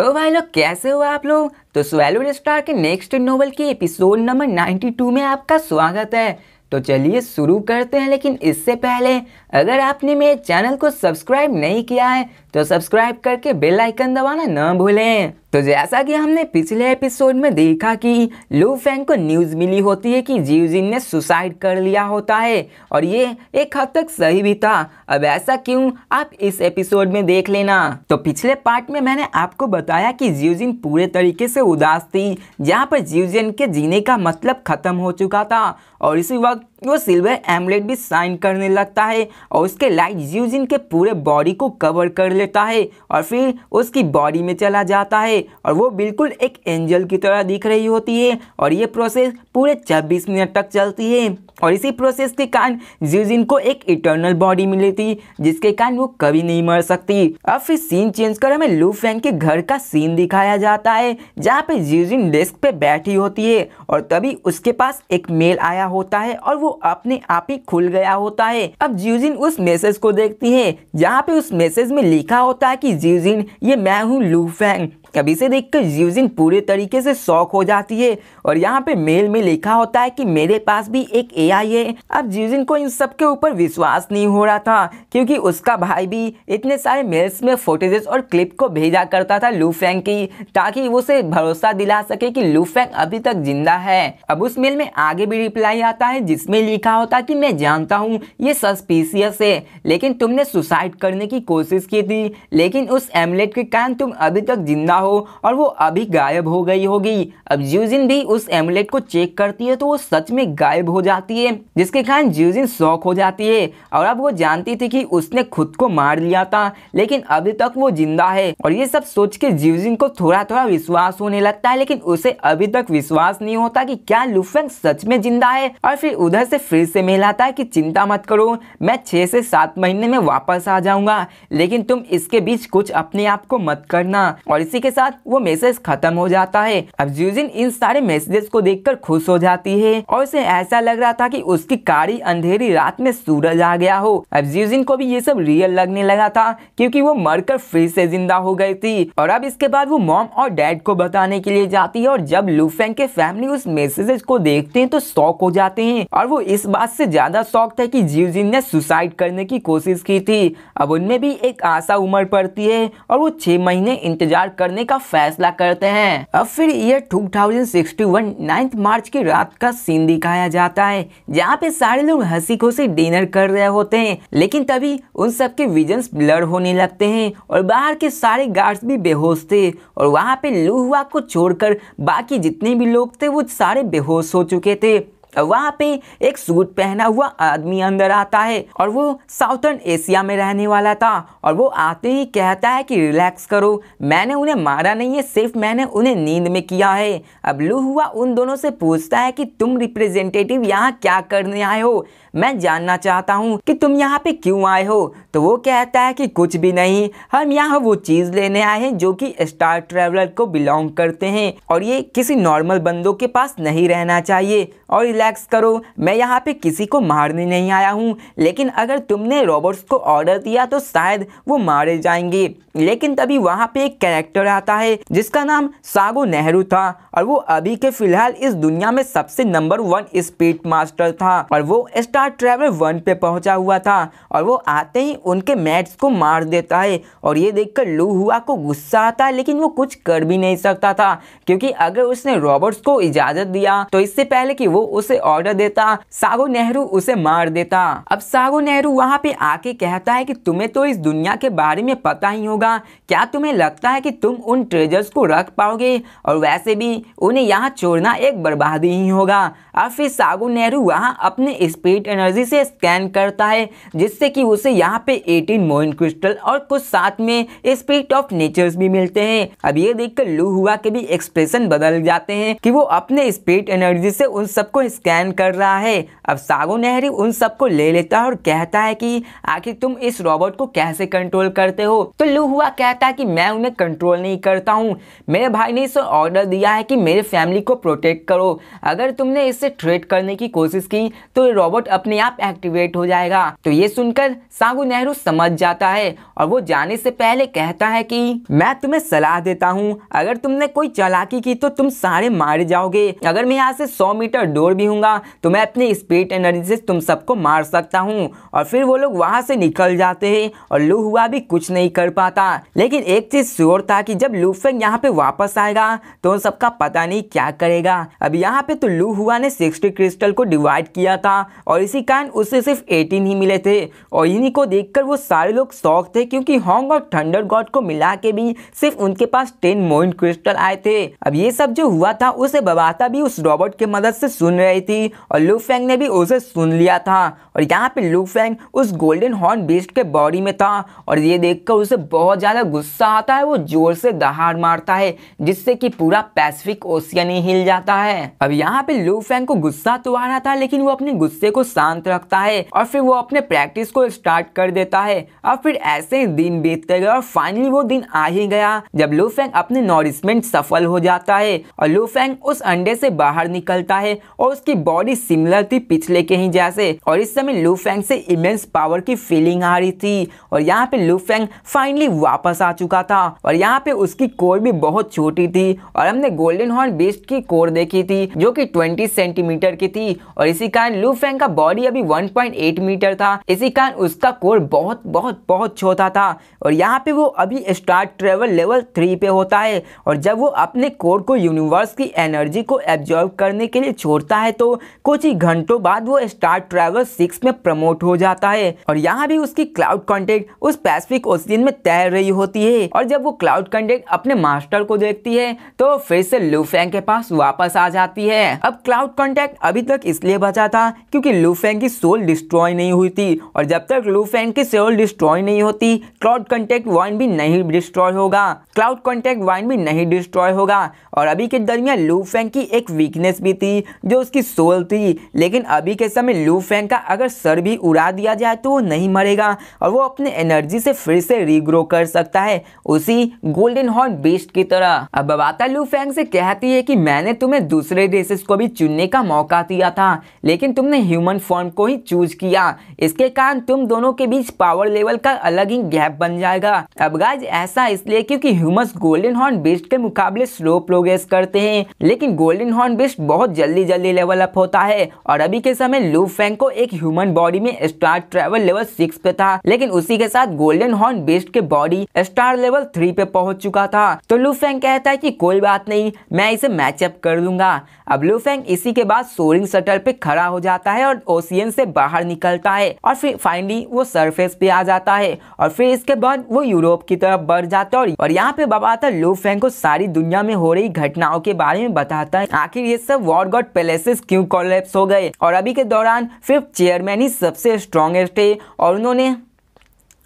तो भाई लोग कैसे हो आप लोग तो स्वेलो स्टार के नेक्स्ट नोवेल की एपिसोड नंबर 92 में आपका स्वागत है तो चलिए शुरू करते हैं लेकिन इससे पहले अगर आपने मेरे चैनल को सब्सक्राइब नहीं किया है तो सब्सक्राइब करके बेल आइकन दबाना ना भूलें तो जैसा कि हमने पिछले एपिसोड में देखा कि लू फैंग को न्यूज़ मिली होती है कि जिन ने सुसाइड कर लिया होता है और ये एक हद तक सही भी था अब ऐसा क्यों आप इस एपिसोड में देख लेना तो पिछले पार्ट में मैंने आपको बताया कि जीवजिन पूरे तरीके से उदास थी जहाँ पर जीवजिन के जीने का मतलब खत्म हो चुका था और इसी वक्त वो सिल्वर एमलेट भी साइन करने लगता है और उसके लाइट ज्यूजिन के पूरे बॉडी को कवर कर लेता है और फिर उसकी बॉडी में चला जाता है और वो बिल्कुल एक एंजल की तरह दिख रही होती है और ये प्रोसेस पूरे 26 मिनट तक चलती है और इसी प्रोसेस के कारण ज्यूजिन को एक इटर्नल बॉडी मिली थी जिसके कारण वो कभी नहीं मर सकती अब फिर सीन चेंज कर हमें लू फैंग के घर का सीन दिखाया जाता है जहाँ पे ज्यूजिन डेस्क पे बैठी होती है और तभी उसके पास एक मेल आया होता है और वो अपने आप ही खुल गया होता है अब ज्यूजिन उस मैसेज को देखती है जहाँ पे उस मैसेज में लिखा होता है कि ज्यूजिन ये मैं हूँ लू फैंग अब इसे देखकर यूजिन पूरे तरीके से शौक हो जाती है और यहाँ पे मेल में लिखा होता है कि मेरे पास भी एक एआई है अब यूजिन को इन सब के ऊपर विश्वास नहीं हो रहा था क्योंकि उसका भाई भी इतने सारे मेल्स में फोटेजेस और क्लिप को भेजा करता था लूफेंग की ताकि वो उसे भरोसा दिला सके कि लूफेंग अभी तक जिंदा है अब उस मेल में आगे भी रिप्लाई आता है जिसमे लिखा होता की मैं जानता हूँ ये सस्पिशियस है लेकिन तुमने सुसाइड करने की कोशिश की थी लेकिन उस एमलेट के कारण तुम अभी तक जिंदा रहा हो और वो अभी गायब हो गई होगी अब ज्यूजिन भी उस एमुलेट को चेक करती है तो वो सच में गायब हो जाती है जिसके कारण ज्यूजिन शौक हो जाती है और अब वो जानती थी कि उसने खुद को मार लिया था लेकिन अभी तक वो जिंदा है और ये सब सोच के ज्यूजिन को थोड़ा थोड़ा विश्वास होने लगता है लेकिन उसे अभी तक विश्वास नहीं होता की क्या लुफेंग सच में जिंदा है और फिर उधर से फिर से मिलाता है की चिंता मत करो मैं छह से सात महीने में वापस आ जाऊंगा लेकिन तुम इसके बीच कुछ अपने आप को मत करना और इसी के के साथ वो मैसेज खत्म हो जाता है अब जूजिन इन सारे मैसेजेस को देखकर खुश हो जाती है और उसे ऐसा लग रहा था कि उसकी काली अंधेरी रात में सूरज आ गया हो अब जूजिन को भी ये सब रियल लगने लगा था क्योंकि वो मरकर फिर से जिंदा हो गई थी और अब इसके बाद वो मॉम और डैड को बताने के लिए जाती है और जब लूफेंग के फैमिली उस मैसेजेस को देखते हैं तो शौक हो जाते हैं और वो इस बात से ज्यादा शौक था की जीवजिन ने सुसाइड करने की कोशिश की थी अब उनमें भी एक आशा उम्र पड़ती है और वो छह महीने इंतजार करने करने का फैसला करते हैं अब फिर ईयर 2061 थाउजेंड मार्च की रात का सीन दिखाया जाता है जहाँ पे सारे लोग हंसी खुशी डिनर कर रहे होते हैं लेकिन तभी उन सबके विजन ब्लर होने लगते हैं और बाहर के सारे गार्ड्स भी बेहोश थे और वहाँ पे लुहुआ को छोड़कर बाकी जितने भी लोग थे वो सारे बेहोश हो चुके थे वहाँ पे एक सूट पहना हुआ आदमी अंदर आता है और वो साउथर्न एशिया में रहने वाला था और वो आते ही कहता है कि रिलैक्स करो मैंने उन्हें मारा नहीं है सिर्फ मैंने उन्हें नींद में किया है अब लू हुआ उन दोनों से पूछता है कि तुम रिप्रेजेंटेटिव यहाँ क्या करने आए हो मैं जानना चाहता हूँ कि तुम यहाँ पे क्यों आए हो तो वो कहता है कि कुछ भी नहीं हम यहाँ वो चीज़ लेने आए हैं जो कि स्टार ट्रेवलर को बिलोंग करते हैं और ये किसी नॉर्मल बंदों के पास नहीं रहना चाहिए और रिलैक्स करो मैं यहाँ पे किसी को मारने नहीं आया हूँ लेकिन अगर तुमने रॉबर्ट्स को ऑर्डर दिया तो शायद वो मारे जाएंगे लेकिन तभी वहाँ पे एक कैरेक्टर आता है जिसका नाम सागो नेहरू था और वो अभी के फिलहाल इस दुनिया में सबसे नंबर वन स्पीड मास्टर था और वो स्टार ट्रेवल वन पे पहुंचा हुआ था और वो आते ही उनके मैट्स को मार देता है और ये देखकर लू हुआ को गुस्सा आता है लेकिन वो कुछ कर भी नहीं सकता था क्योंकि अगर उसने रॉबर्ट्स को इजाज़त दिया तो इससे पहले कि वो उस उसे ऑर्डर देता सागो नेहरू उसे मार देता अब सागो नेहरू वहाँ पे आके कहता है कि तुम्हें तो इस दुनिया के बारे में पता ही होगा क्या तुम्हें लगता है कि तुम उन ट्रेजर्स को रख पाओगे और वैसे भी उन्हें यहाँ छोड़ना एक बर्बादी ही होगा और फिर सागो नेहरू वहाँ अपने स्पीड एनर्जी से स्कैन करता है जिससे कि उसे यहाँ पे 18 मोइन क्रिस्टल और कुछ साथ में स्पीड ऑफ नेचर्स भी मिलते हैं अब ये देखकर लू हुआ के भी एक्सप्रेशन बदल जाते हैं कि वो अपने स्पीड एनर्जी से उन सबको स्कैन कर रहा है अब सागो नेहरी उन सबको ले लेता है और कहता है कि आखिर तुम इस रोबोट को कैसे कंट्रोल करते हो तो लू हुआ कहता है कि मैं उन्हें कंट्रोल नहीं करता हूँ मेरे भाई ने इसे ऑर्डर दिया है कि मेरे फैमिली को प्रोटेक्ट करो अगर तुमने इसे ट्रेड करने की कोशिश की तो रोबोट अपने आप एक्टिवेट हो जाएगा तो ये सुनकर सागो नेहरू समझ जाता है और वो जाने से पहले कहता है कि मैं तुम्हें सलाह देता हूँ अगर तुमने कोई चालाकी की तो तुम सारे मारे जाओगे अगर मैं यहाँ से सौ मीटर दूर भी हूँगा तो मैं अपनी स्पीड एनर्जी से तुम सबको मार सकता हूँ और फिर वो लोग वहाँ से निकल जाते हैं और लू हुआ भी कुछ नहीं कर पाता लेकिन एक चीज़ श्योर था कि जब लू फेंग यहाँ पे वापस आएगा तो उन सबका पता नहीं क्या करेगा अब यहाँ पे तो लू हुआ ने सिक्सटी क्रिस्टल को डिवाइड किया था और इसी कारण उसे सिर्फ एटीन ही मिले थे और इन्हीं को देख वो सारे लोग शौक थे क्योंकि हॉन्ग और थंडर गॉड को मिला के भी सिर्फ उनके पास टेन मोइन क्रिस्टल आए थे अब ये सब जो हुआ था उसे बबाता भी उस रॉबोट के मदद से सुन रहे आई थी और लुफेंग ने भी उसे सुन लिया था और यहाँ पे लुक फैंग उस गोल्डन हॉर्न बीस्ट के बॉडी में था और ये देखकर उसे बहुत ज़्यादा गुस्सा आता है वो जोर से दहाड़ मारता है जिससे कि पूरा पैसिफिक ओशियन ही हिल जाता है अब यहाँ पे लुक फैंग को गुस्सा तो आ रहा था लेकिन वो अपने गुस्से को शांत रखता है और फिर वो अपने प्रैक्टिस को स्टार्ट कर देता है और फिर ऐसे ही दिन बीतते गए और फाइनली वो दिन आ ही गया जब लू फैंग अपने नॉरिशमेंट सफल हो जाता है और लू फैंग उस अंडे से बाहर निकलता है और उसकी बॉडी सिमिलर थी पिछले के ही जैसे और इस समय में लूफेंग से इमेंस पावर की फीलिंग आ रही थी और यहाँ पे लूफेंग फाइनली वापस आ चुका था और यहाँ पे उसकी कोर भी बहुत छोटी थी और हमने गोल्डन हॉर्न बेस्ट की कोर देखी थी जो कि 20 सेंटीमीटर की थी और इसी कारण लूफेंग का बॉडी अभी 1.8 मीटर था इसी कारण उसका कोर बहुत बहुत बहुत छोटा था और यहाँ पे वो अभी स्टार ट्रेवल लेवल थ्री पे होता है और जब वो अपने कोर को यूनिवर्स की एनर्जी को एब्जॉर्व करने के लिए छोड़ता है तो कुछ ही घंटों बाद वो स्टार ट्रेवल सिक्स पॉलिटिक्स में प्रमोट हो जाता है और यहाँ भी उसकी क्लाउड कॉन्टेक्ट उस पैसिफिक ओसियन में तैर रही होती है और जब वो क्लाउड कॉन्टेक्ट अपने मास्टर को देखती है तो फिर से लूफेंग के पास वापस आ जाती है अब क्लाउड कॉन्टेक्ट अभी तक इसलिए बचा था क्योंकि लूफेंग की सोल डिस्ट्रॉय नहीं हुई थी और जब तक लूफेंग की सोल डिस्ट्रॉय नहीं होती क्लाउड कॉन्टेक्ट वाइन भी नहीं डिस्ट्रॉय होगा क्लाउड कॉन्टेक्ट वाइन भी नहीं डिस्ट्रॉय होगा और अभी के दरमियान लूफेंग की एक वीकनेस भी थी जो उसकी सोल थी लेकिन अभी के समय लूफेंग का अगर अगर सर भी उड़ा दिया जाए तो वो नहीं मरेगा और वो अपने एनर्जी से फिर से रीग्रो कर सकता है उसी गोल्डन हॉर्न बेस्ट की तरह अब बबाता लू फैंग से कहती है कि मैंने तुम्हें दूसरे रेसेस को भी चुनने का मौका दिया था लेकिन तुमने ह्यूमन फॉर्म को ही चूज किया इसके कारण तुम दोनों के बीच पावर लेवल का अलग ही गैप बन जाएगा अब गाइज ऐसा इसलिए क्योंकि ह्यूमस गोल्डन हॉर्न बेस्ट के मुकाबले स्लो प्रोग्रेस करते हैं लेकिन गोल्डन हॉर्न बेस्ट बहुत जल्दी जल्दी लेवल अप होता है और अभी के समय लू फैंग को एक ह्यूमन बॉडी में स्टार ट्रेवल लेवल सिक्स पे था लेकिन उसी के साथ गोल्डन हॉर्न बेस्ट के बॉडी स्टार लेवल थ्री पे पहुंच चुका था तो लूफेंग कहता है की कोई बात नहीं मैं इसे मैचअप कर दूंगा अब लूफेंग इसी के बाद सोरिंग शटल पे खड़ा हो जाता है और ओसियन से बाहर निकलता है और फिर फाइनली वो सरफेस पे आ जाता है और फिर इसके बाद वो यूरोप की तरफ बढ़ जाता है और यहाँ पे बबाता लूफेंग को सारी दुनिया में हो रही घटनाओं के बारे में बताता है आखिर ये सब वॉर गॉड पैलेसेस क्यूँ कॉलेप्स हो गए और अभी के दौरान फिर चेयर जर्मनी सबसे स्ट्रॉन्गेस्ट है और उन्होंने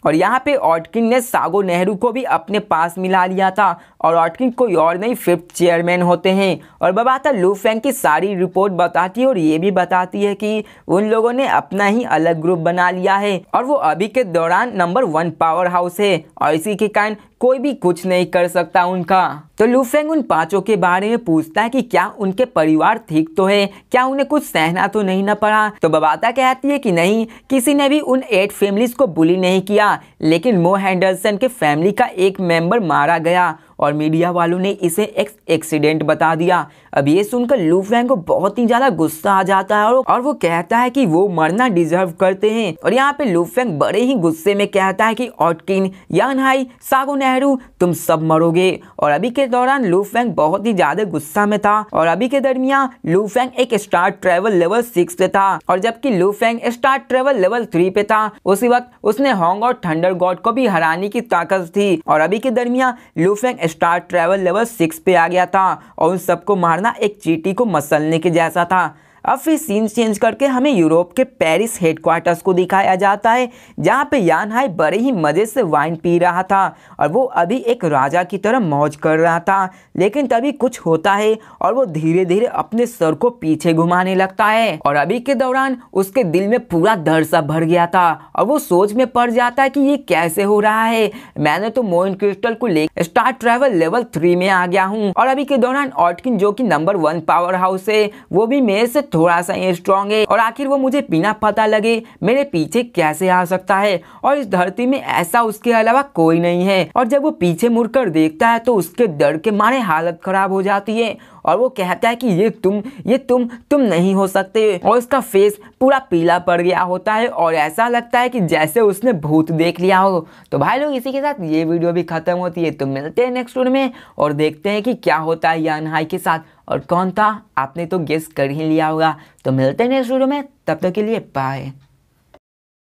और यहाँ पे ऑटकिन ने सागो नेहरू को भी अपने पास मिला लिया था और ऑटकिन कोई और नहीं फिफ्थ चेयरमैन होते हैं और बबाता लूफेंग की सारी रिपोर्ट बताती है और ये भी बताती है कि उन लोगों ने अपना ही अलग ग्रुप बना लिया है और वो अभी के दौरान नंबर वन पावर हाउस है और इसी के कारण कोई भी कुछ नहीं कर सकता उनका तो लूफेंग उन पांचों के बारे में पूछता है कि क्या उनके परिवार ठीक तो है क्या उन्हें कुछ सहना तो नहीं ना पड़ा तो बबाता कहती है कि नहीं किसी ने भी उन एट फैमिलीज को बुली नहीं किया लेकिन मो हैंडरसन के फैमिली का एक मेंबर मारा गया और मीडिया वालों ने इसे एक एक्सीडेंट बता दिया अब ये सुनकर लूफेंग को बहुत ही ज़्यादा गुस्सा आ जाता है और वो कहता है कि वो मरना डिजर्व करते हैं और यहाँ पे लूफेंग बड़े ही गुस्से में कहता है कि ऑटकिन यानहाई सागो नेहरू तुम सब मरोगे और अभी के दौरान लूफेंग बहुत ही ज़्यादा गुस्सा में था और अभी के दरमियान लूफेंग एक स्टार ट्रेवल लेवल सिक्स पे था और जबकि Luo Feng star travel level three पे था उसी वक्त उसने हॉन्ग और थंडर गॉड को भी हराने की ताकत थी और अभी के दरमियान Luo Feng star travel level six पे आ गया था और उन सबको मारना एक चीटी को मसलने के जैसा था अब फिर सीन चेंज करके हमें यूरोप के पेरिस हेडक्वार्टर्स को दिखाया जाता है जहाँ पे यान हाई बड़े ही मज़े से वाइन पी रहा था और वो अभी एक राजा की तरह मौज कर रहा था लेकिन तभी कुछ होता है और वो धीरे धीरे अपने सर को पीछे घुमाने लगता है और अभी के दौरान उसके दिल में पूरा दर्द सा भर गया था और वो सोच में पड़ जाता है कि ये कैसे हो रहा है मैंने तो मोइन क्रिस्टल को लेकर स्टार ट्रेवल लेवल थ्री में आ गया हूँ और अभी के दौरान ऑटकिन जो की नंबर वन पावर हाउस है वो भी मेरे से थोड़ा सा ये स्ट्रांग है और आखिर वो मुझे बिना पता लगे मेरे पीछे कैसे आ सकता है और इस धरती में ऐसा उसके अलावा कोई नहीं है और जब वो पीछे मुड़कर देखता है तो उसके डर के मारे हालत खराब हो जाती है और वो कहता है कि ये तुम ये तुम तुम नहीं हो सकते और उसका फेस पूरा पीला पड़ गया होता है और ऐसा लगता है कि जैसे उसने भूत देख लिया हो तो भाई लोग इसी के साथ ये वीडियो भी ख़त्म होती है तो मिलते हैं नेक्स्ट वीडियो में और देखते हैं कि क्या होता है यान हाई के साथ और कौन था आपने तो गेस्ट कर ही लिया होगा तो मिलते हैं नेक्स्ट वीडियो में तब तक के लिए बाय